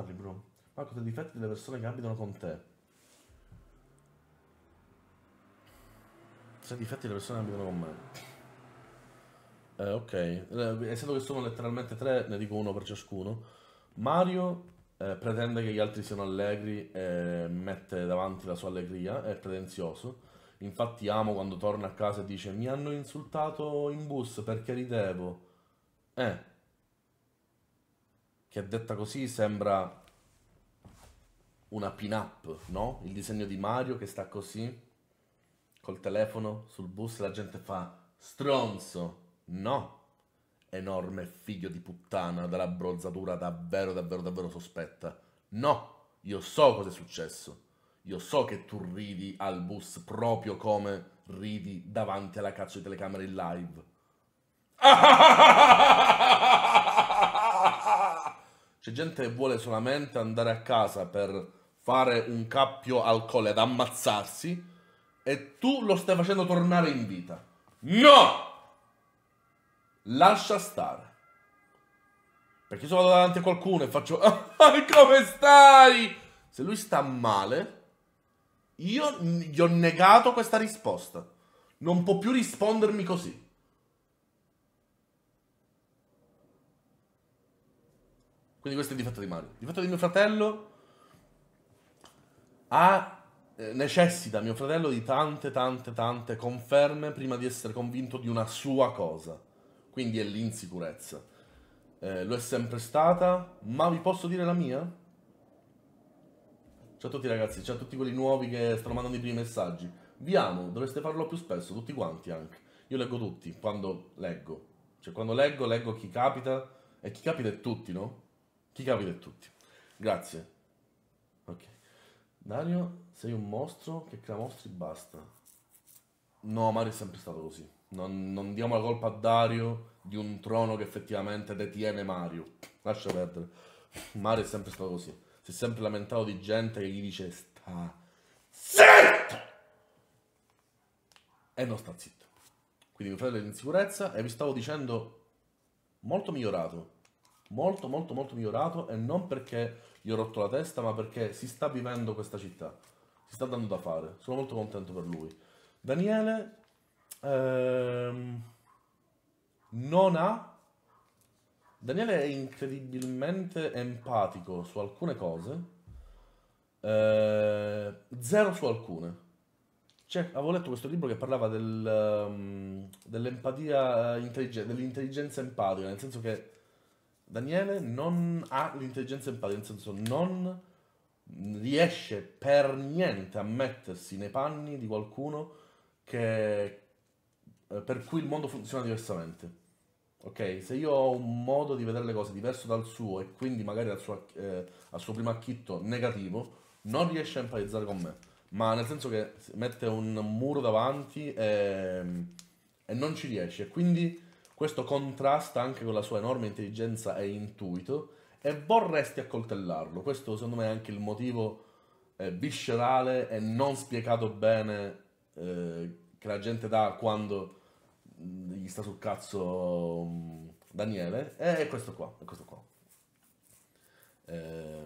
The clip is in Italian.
parli, bro. Marco, dei difetti delle persone che abitano con te. Se difetti delle persone che abitano con me. Eh, ok, eh, essendo che sono letteralmente tre, ne dico uno per ciascuno. Mario eh, pretende che gli altri siano allegri e mette davanti la sua allegria, è pretenzioso. Infatti amo quando torna a casa e dice mi hanno insultato in bus perché ridevo. Eh, che detta così sembra una pin-up, no? Il disegno di Mario che sta così, col telefono, sul bus, la gente fa stronzo, no? Enorme figlio di puttana dalla bronzatura davvero, davvero, davvero sospetta. No, io so cosa è successo. Io so che tu ridi al bus proprio come ridi davanti alla cazzo di telecamera in live. gente che vuole solamente andare a casa per fare un cappio al collo ed ammazzarsi e tu lo stai facendo tornare in vita. No! Lascia stare. Perché se vado davanti a qualcuno e faccio ah, ah, come stai? Se lui sta male, io gli ho negato questa risposta. Non può più rispondermi così. Quindi questo è il difetto di Mario. Il difetto di mio fratello ha, eh, necessita mio fratello di tante, tante, tante conferme prima di essere convinto di una sua cosa. Quindi è l'insicurezza. Eh, lo è sempre stata, ma vi posso dire la mia? Ciao a tutti ragazzi, ciao a tutti quelli nuovi che stanno mandando i primi messaggi. Vi amo, dovreste farlo più spesso, tutti quanti anche. Io leggo tutti, quando leggo. Cioè quando leggo, leggo chi capita, e chi capita è tutti, no? Chi capita è tutti. Grazie. Ok. Dario, sei un mostro che clamostri basta. No, Mario è sempre stato così. Non, non diamo la colpa a Dario di un trono che effettivamente detiene Mario. Lascia perdere. Mario è sempre stato così. Si è sempre lamentato di gente che gli dice sta zitto! E non sta zitto. Quindi mio fratello è in sicurezza e vi stavo dicendo molto migliorato molto molto molto migliorato e non perché gli ho rotto la testa ma perché si sta vivendo questa città si sta dando da fare sono molto contento per lui Daniele ehm, non ha Daniele è incredibilmente empatico su alcune cose eh, zero su alcune cioè, avevo letto questo libro che parlava del, um, dell'empatia eh, intelligenza, dell'intelligenza empatica, nel senso che Daniele non ha l'intelligenza empatica, nel senso non riesce per niente a mettersi nei panni di qualcuno che, eh, per cui il mondo funziona diversamente. Ok, se io ho un modo di vedere le cose diverso dal suo e quindi magari al suo, eh, al suo primo acchitto negativo, non riesce a empatizzare con me. Ma nel senso che mette un muro davanti e, e non ci riesce. Quindi questo contrasta anche con la sua enorme intelligenza e intuito e vorresti accoltellarlo. Questo secondo me è anche il motivo eh, viscerale e non spiegato bene eh, che la gente dà quando mm, gli sta sul cazzo mm, Daniele. E questo qua, è questo qua. Eh,